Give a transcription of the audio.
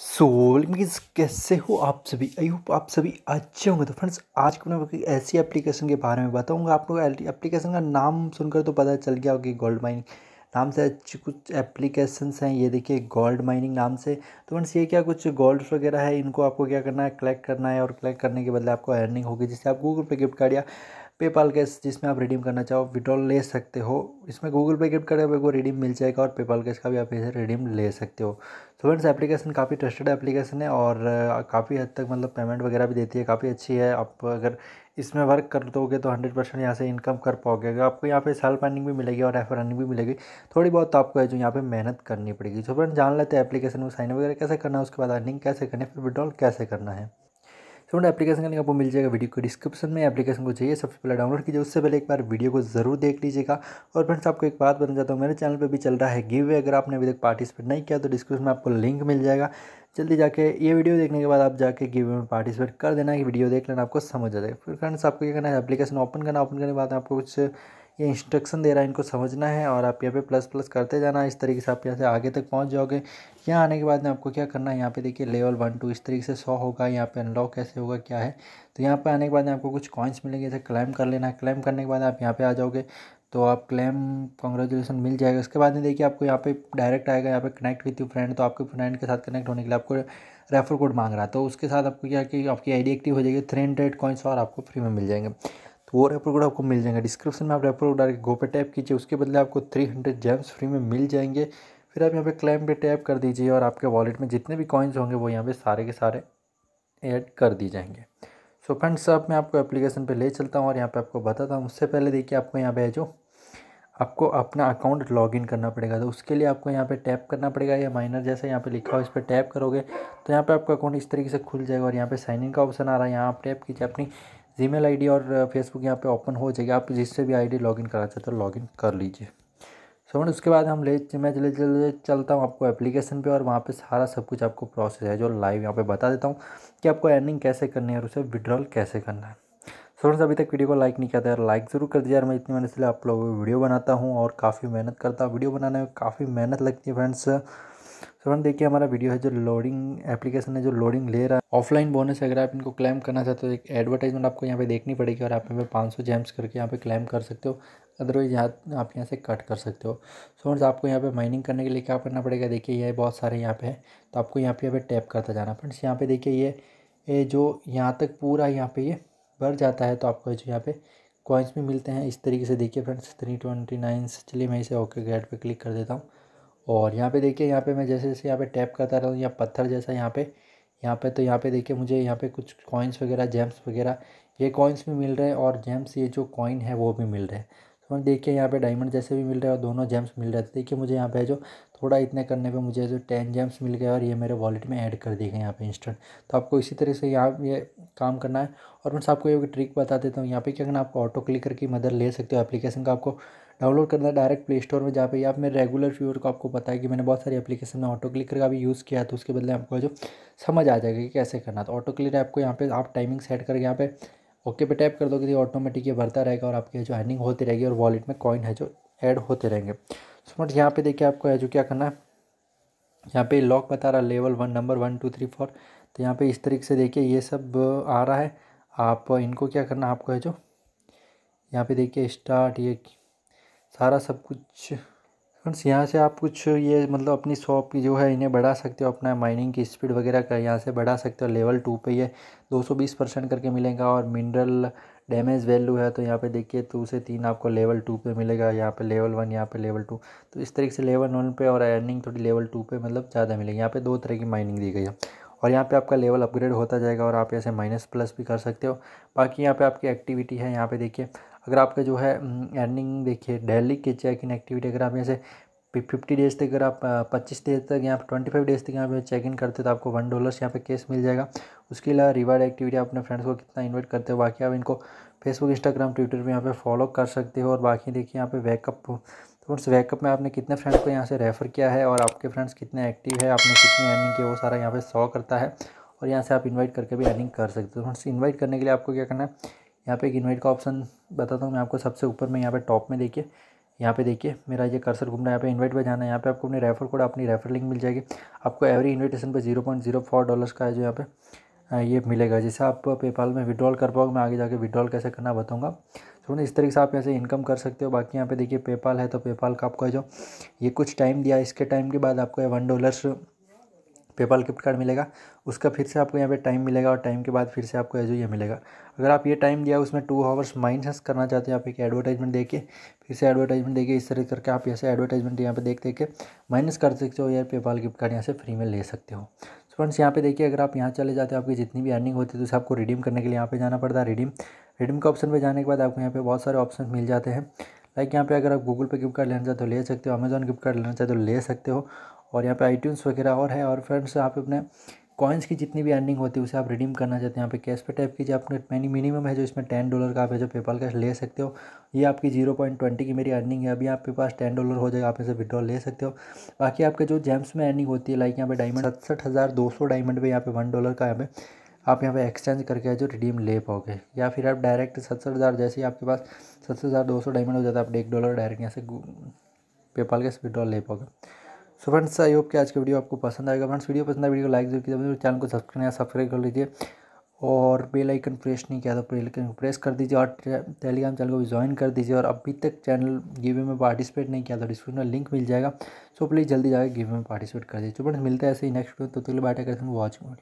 सो so, कैसे हो आप सभी आई होप आप सभी अच्छे होंगे तो फ्रेंड्स आज को मैं एक ऐसी एप्लीकेशन के बारे में बताऊंगा आप लोग एप्लीकेशन का नाम सुनकर तो पता चल गया होगा गोल्ड माइनिंग नाम से अच्छी कुछ एप्लीकेशंस हैं ये देखिए गोल्ड माइनिंग नाम से तो फ्रेंड्स ये क्या कुछ गोल्ड वगैरह है इनको आपको क्या करना है कलेक्ट करना है और कलेक्ट करने के बदले आपको अर्निंग होगी जिससे आप गूगल पे गिफ्ट कार्ड या पेपाल कैश जिसमें आप रिडीम करना चाहो विड्रॉल ले सकते हो इसमें गूगल पे गिफ्ट करें आपको रिडीम मिल जाएगा और पेपाल कैश का भी आप इसे रिडीम ले सकते हो तो फ्रेंड्स एप्लीकेशन काफ़ी ट्रस्टेड एप्लीकेशन है और काफ़ी हद तक मतलब पेमेंट वगैरह भी देती है काफ़ी अच्छी है आप अगर इसमें वर्क कर दोगे तो हंड्रेड परसेंट यहाँ से इनकम कर पाओगे अगर आपको यहाँ पे सेल्फ अर्निंग भी मिलेगी और एफ अर्निंग भी मिलेगी थोड़ी बहुत तो आपको है जो यहाँ पे मेहनत करनी पड़ेगी तो फ्रेंड जान लेते हैं एप्लीकेशन में साइन वगैरह कैसे करना है उसके बाद अर्निंग कैसे करनी है फिर विड्रॉल कैसे करना है फ्रेंड एप्लीकेशन का लिंक आपको मिल जाएगा वीडियो को डिस्क्रिप्शन में एप्लीकेशन को चाहिए सबसे पहले डाउनलोड कीजिए उससे पहले एक बार वीडियो को जरूर देख लीजिएगा और फ्रेंड्स आपको एक बात बताना चाहता हूँ मेरे चैनल पर भी चल रहा है गिव अगर आपने अभी तक पार्टिसिपेट नहीं किया तो डिस्क्रिप्शन में आपको लिंक मिल जाएगा जल्दी जाके ये वीडियो देखने के बाद आप जाके गिव में पार्टिसिपेट कर देना कि वीडियो देख लेना आपको समझ आ जाएगा फिर फ्रेंड्स आपको ये करना है एप्लीकेशन ओपन करना ओपन करने के बाद आपको कुछ ये इंस्ट्रक्शन दे रहा है इनको समझना है और आप यहाँ पे प्लस प्लस करते जाना इस तरीके से आप यहाँ से आगे तक पहुँच जाओगे यहाँ आने के बाद में आपको क्या करना है यहाँ पे देखिए लेवल वन टू इस तरीके से सौ होगा यहाँ पे अनलॉक कैसे होगा क्या है तो यहाँ पे आने के बाद में आपको कुछ कॉइन्स मिलेंगे जैसे क्लाइम कर लेना है क्लाइम करने के बाद आप यहाँ पर आ जाओगे तो आप क्लेम कॉन्ग्रेचुलेसन मिल जाएगा उसके बाद में देखिए आपको यहाँ पे डायरेक्ट आएगा यहाँ पे कनेक्ट विथ यू फ्रेंड तो आपके फ्रेंड के साथ कनेक्ट होने के लिए आपको रेफर कोड मांग रहा है तो उसके साथ आपको क्या कि आपकी आईडी एक्टिव हो जाएगी थ्री हंड्रेड कॉइन्स और आपको फ्री में मिल जाएंगे तो वो रेपर कोड आपको मिल जाएगा डिस्क्रिप्शन में आप रेपर कोड डाल के गो पे टैप कीजिए उसके बदले आपको थ्री हंड्रेड जैम्स फ्री में मिल जाएंगे फिर आप यहाँ पे क्लेम पे टैप कर दीजिए और आपके वॉलेट में जितने भी कॉइन्स होंगे वो यहाँ पे सारे के सारे ऐड कर दिए जाएंगे सो फ्रेंड्स अब मैं आपको एप्लीकेशन पर ले चलता हूँ और यहाँ पर आपको बताता हूँ उससे पहले देखिए आपको यहाँ पे जो आपको अपना अकाउंट लॉगिन करना पड़ेगा तो उसके लिए आपको यहाँ पे टैप करना पड़ेगा या माइनर जैसे यहाँ पे लिखा हो इस पर टैप करोगे तो यहाँ पे आपका अकाउंट इस तरीके से खुल जाएगा और यहाँ पे साइन इन का ऑप्शन आ रहा है यहाँ आप टैप कीजिए अपनी जीमेल आईडी और फेसबुक यहाँ पे ओपन हो जाएगी आप जिससे भी आईडी लॉगिन करना चाहते हो लॉगिन कर लीजिए सो so, उसके बाद हम ले मैं चले चले चलता हूँ आपको एप्लीकेशन पे और वहाँ पे सारा सब कुछ आपको प्रोसेस है जो लाइव यहाँ पे बता देता हूँ कि आपको अर्निंग कैसे करनी है और उसे विड्रॉल कैसे करना है सो फ्रेंड्स अभी तक वीडियो को लाइक नहीं किया था यार लाइक ज़रूर कर दिया यार मैं इतनी मेहनत से आप लोगों को वीडियो बनाता हूँ और काफ़ी मेहनत करता हूँ वीडियो बनाने में काफ़ी मेहनत लगती है फ्रेंड्स तुरंत देखिए हमारा वीडियो है जो लोडिंग एप्लीकेशन है जो लोडिंग ले रहा है ऑफलाइन बोनस अगर आप इनको क्लेम करना चाहते हो एक एडवर्टाइजमेंट आपको यहाँ पे देखनी पड़ेगी और आप यहाँ पे सौ जेम्स करके यहाँ पे क्लेम कर सकते हो अदरवाइज यहाँ आप यहाँ से कट कर सकते हो सो फ्रेंड्स आपको यहाँ पे माइनिंग करने के लिए क्या करना पड़ेगा देखिए ये बहुत सारे यहाँ पे है तो आपको यहाँ पे यहाँ पे टैप करता जाना फ्रेंड्स यहाँ पे देखिए ये ये जो यहाँ तक पूरा यहाँ पे ये भर जाता है तो आपको जो यहाँ पे कॉइन्स भी मिलते हैं इस तरीके से देखिए फ्रेंड्स थ्री ट्वेंटी नाइन चलिए मैं इसे ओके गेट पर क्लिक कर देता हूँ और यहाँ पे देखिए यहाँ पे मैं जैसे जैसे यहाँ पे टैप करता रहा हूँ या पत्थर जैसा यहाँ पे यहाँ पे तो यहाँ पे देखिए मुझे यहाँ पे कुछ कॉइन्स वगैरह जेम्स वगैरह ये कॉइन्स भी मिल रहे हैं और जेम्स ये जो कॉइन है वो भी मिल रहे हैं तो देखिए यहाँ पे डायमंड जैसे भी मिल रहे हैं और दोनों जेम्स मिल रहे थे देखिए मुझे यहाँ पे जो थोड़ा इतने करने पे मुझे जो टेन जेम्स मिल गए और ये मेरे वॉलेट में ऐड कर दिए गए यहाँ पे इंस्टेंट तो आपको इसी तरह से यहाँ ये काम करना है और मैं आपको एक ट्रिक बता देता हूँ यहाँ पे क्या करना आपको ऑटो क्लिकर की मदद ले सकते हो एप्लीकेशन का आपको डाउनलोड करना है डायरेक्ट प्ले स्टोर में जहाँ पे आप मेरे रेगुलर व्यूअर को आपको पता है कि मैंने बहुत सारी एप्लीकेशन में ऑटो क्लिकर का भी यूज़ किया तो उसके बदले आपको जो समझ आ जाएगा कि कैसे करना तो ऑटो क्लिकर आपको यहाँ पे आप टाइमिंग सेट करके यहाँ पे ओके पे टैप कर दोगे तो ऑटोमेटिक ये भरता रहेगा और आपके जो अर्निंग होती रहेगी और वॉलेट में कॉइन है जो ऐड होते रहेंगे स्मर्ट यहाँ पे देखिए आपको है जो क्या करना है यहाँ पे लॉक बता रहा है level one number one two three four तो यहाँ पे इस तरीके से देखिए ये सब आ रहा है आप इनको क्या करना आपको है जो यहाँ पे देखिए स्टार्ट ये सारा सब कुछ फ्रेंड्स यहाँ से आप कुछ ये मतलब अपनी शॉप की जो है इन्हें बढ़ा सकते हो अपना माइनिंग की स्पीड वगैरह का यहाँ से बढ़ा सकते हो लेवल टू पे ये 220 परसेंट करके मिलेगा और मिनरल डैमेज वैल्यू है तो यहाँ पे देखिए टू तो से तीन आपको लेवल टू पे मिलेगा यहाँ पे लेवल वन यहाँ पे लेवल टू तो इस तरीके से लेवल वन पे और अर्निंग थोड़ी लेवल टू पे मतलब ज़्यादा मिलेगी यहाँ पे दो तरह की माइनिंग दी गई है और यहाँ पे आपका लेवल अपग्रेड होता जाएगा और आप ऐसे माइनस प्लस भी कर सकते हो बाकी यहाँ पे आपकी एक्टिविटी है यहाँ पे देखिए अगर आपका जो है अर्निंग देखिए डेली के चेक इन एक्टिविटी अगर आप यहाँ से फिफ्टी डेज़ तक अगर आप पच्चीस डेज तक यहाँ पर ट्वेंटी फाइव डेज़ तक यहाँ पे चेक इन करते हो तो आपको वन डॉलर्स यहाँ पे कैश मिल जाएगा उसके अलावा रिवार्ड एक्टिविटी अपने फ्रेंड्स को कितना इन्वाइट करते हो बाकी आप इनको फेसबुक इंस्टाग्राम ट्विटर पे यहाँ पे फॉलो कर सकते हो और बाकी देखिए यहाँ पे वैकअप तो, तो उस वैकअप में आपने कितने फ्रेंड्स को यहाँ से रेफ़र किया है और आपके फ्रेंड्स कितने एक्टिव है आपने कितनी अर्निंग की वो सारा यहाँ पर सॉ करता है और यहाँ से आप इन्वाइट करके भी अर्निंग कर सकते हो फ्रेंड्स इन्वाइट करने के लिए आपको क्या करना है यहाँ पे एक इन्वाइट का ऑप्शन बताता हूँ मैं आपको सबसे ऊपर में यहाँ पे टॉप में देखिए यहाँ पे देखिए मेरा ये कर्सर घूमना है यहाँ पे इनवाइट पर जाना है यहाँ पे आपको अपने रेफर कोड अपनी रेफर लिंक मिल जाएगी आपको एवरी इनविटेशन पे zero point zero four dollars का है जो यहाँ पे ये मिलेगा जैसे आप पेपाल में विड्रॉल कर पाओगे मैं आगे जाके विड्रॉल कैसे करना बताऊँगा तो इस तरीके से आप से इनकम कर सकते हो बाकी यहाँ पे देखिए पेपाल है तो पेपाल का आपका जो ये कुछ टाइम दिया इसके टाइम के बाद आपको one dollars PayPal gift card मिलेगा उसका फिर से आपको यहाँ पे टाइम मिलेगा और टाइम के बाद फिर से आपको एज ये मिलेगा अगर आप ये टाइम दिया उसमें टू आवर्स माइनस करना चाहते हैं आप एक एडवर्टाइजमेंट देखिए फिर से एडवर्टाइजमेंट देखिए इस तरह करके आप ऐसे एडवर्टाइजमेंट यहाँ पर देख देख के माइनस कर सकते हो या पेपाल गिफ्ट कार्ड यहाँ से फ्री में ले सकते हो सो फ्रेंड्स यहाँ पे देखिए अगर आप यहाँ चले जाते हो आपकी जितनी भी अर्निंग होती है तो उसे आपको रिडीम करने के लिए यहाँ पे जाना पड़ता है रिडीम रिडीम के ऑप्शन पर जाने के बाद आपको यहाँ पे बहुत सारे ऑप्शन मिल जाते हैं लाइक यहाँ पे अगर आप गूगल पे गिफ्ट कार्ड लेना चाहते हो ले सकते हो अमेजन गिफ्ट कार्ड लेना चाहते हो ले सकते हो और यहाँ पे आई वगैरह और है और फ्रेंड्स आप अपने कॉइन्स की जितनी भी अर्निंग होती है उसे आप रिडीम करना चाहते हैं यहाँ पे कैश पे टाइप कीजिए आपने मैनी मिनिमम है जो इसमें टेन डॉलर का आप है जो पेपाल कैश ले सकते हो ये आपकी जीरो पॉइंट ट्वेंटी की मेरी अर्निंग है अभी आपके पास टेन डॉलर हो जाएगा आप इसे विड्रॉल ले सकते हो बाकी आपके जो जेम्स में अर्निंग होती है लाइक यहाँ पे डायमंड सड़सठ हज़ार दो सौ डायमंड पर यहाँ पे वन डॉलर का यहाँ पे आप यहाँ पे एक्सचेंज करके जो रिडीम ले पाओगे या फिर आप डायरेक्ट सत्तर हज़ार जैसे ही आपके पास सत्तर हज़ार दो सौ डायमंड हो जाता है आप एक डॉलर डायरेक्ट यहाँ से पेपाल के विड्रॉल ले पाओगे सो फ्रेंड्स आई होप कि आज का वीडियो आपको पसंद आएगा फ्रेंड्स वीडियो पसंद आए वीडियो को लाइक जरूर कीजिए चैनल को सब्सक्राइब या सब्सक्राइब कर लीजिए और बेल आइकन प्रेस नहीं किया तो बेल आइकन प्रेस कर दीजिए और टेलीग्राम चैनल को भी ज्वाइन कर दीजिए और अभी तक चैनल गिवे में पार्टिसिपेट नहीं किया तो डिस्क्रिप्शन में लिंक मिल जाएगा सो प्लीज़ जल्दी जाकर गिवे में पार्टिसिपेट कर दीजिए फ्रेंड्स मिलते हैं ऐसे ही नेक्स्ट वीडियो तो बाटा करते हैं वॉचिंग